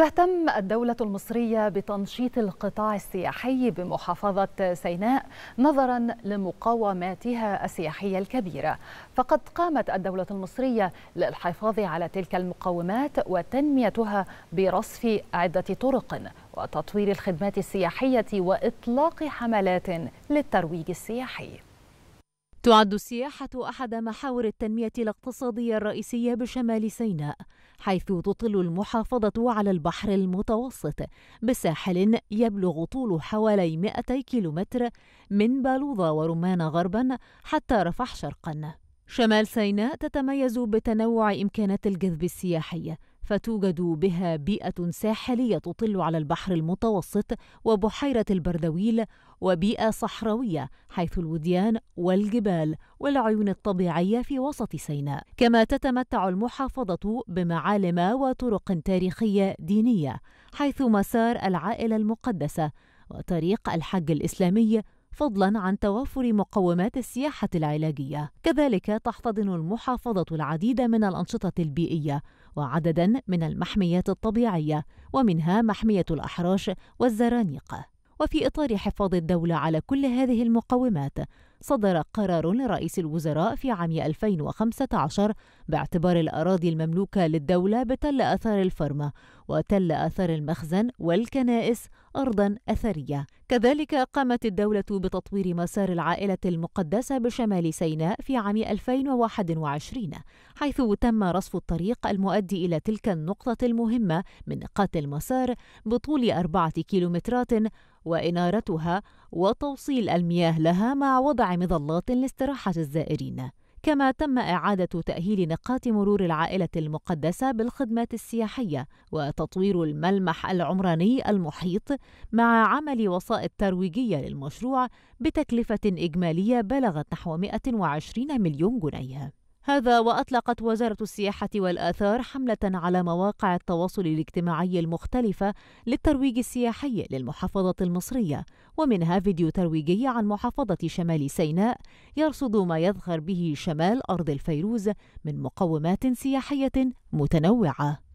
تهتم الدولة المصرية بتنشيط القطاع السياحي بمحافظة سيناء نظرا لمقاوماتها السياحية الكبيرة فقد قامت الدولة المصرية للحفاظ على تلك المقومات وتنميتها برصف عدة طرق وتطوير الخدمات السياحية وإطلاق حملات للترويج السياحي تعد السياحة أحد محاور التنمية الاقتصادية الرئيسية بشمال سيناء حيث تطل المحافظة على البحر المتوسط بساحل يبلغ طوله حوالي 200 كيلومتر من بالوضة ورمان غربا حتى رفح شرقا شمال سيناء تتميز بتنوع إمكانات الجذب السياحي فتوجد بها بيئة ساحلية تطل على البحر المتوسط وبحيرة البردويل وبيئة صحراوية حيث الوديان والجبال والعيون الطبيعية في وسط سيناء كما تتمتع المحافظة بمعالم وطرق تاريخية دينية حيث مسار العائلة المقدسة وطريق الحج الإسلامي فضلا عن توافر مقومات السياحة العلاجية كذلك تحتضن المحافظة العديد من الأنشطة البيئية وعددا من المحميات الطبيعية ومنها محمية الأحراش والزرانيق وفي إطار حفاظ الدولة على كل هذه المقومات صدر قرار لرئيس الوزراء في عام 2015 باعتبار الأراضي المملوكة للدولة بتل أثار الفرمة وتل أثار المخزن والكنائس أرضا أثرية كذلك قامت الدولة بتطوير مسار العائلة المقدسة بشمال سيناء في عام 2021 حيث تم رصف الطريق المؤدي إلى تلك النقطة المهمة من نقاط المسار بطول أربعة كيلومترات وإنارتها وتوصيل المياه لها مع وضع مظلات لاستراحة الزائرين كما تم إعادة تأهيل نقاط مرور العائلة المقدسة بالخدمات السياحية وتطوير الملمح العمراني المحيط مع عمل وسائط ترويجية للمشروع بتكلفة إجمالية بلغت نحو 120 مليون جنيه هذا وأطلقت وزارة السياحة والآثار حملة على مواقع التواصل الاجتماعي المختلفة للترويج السياحي للمحافظة المصرية ومنها فيديو ترويجي عن محافظة شمال سيناء يرصد ما يظهر به شمال أرض الفيروز من مقومات سياحية متنوعة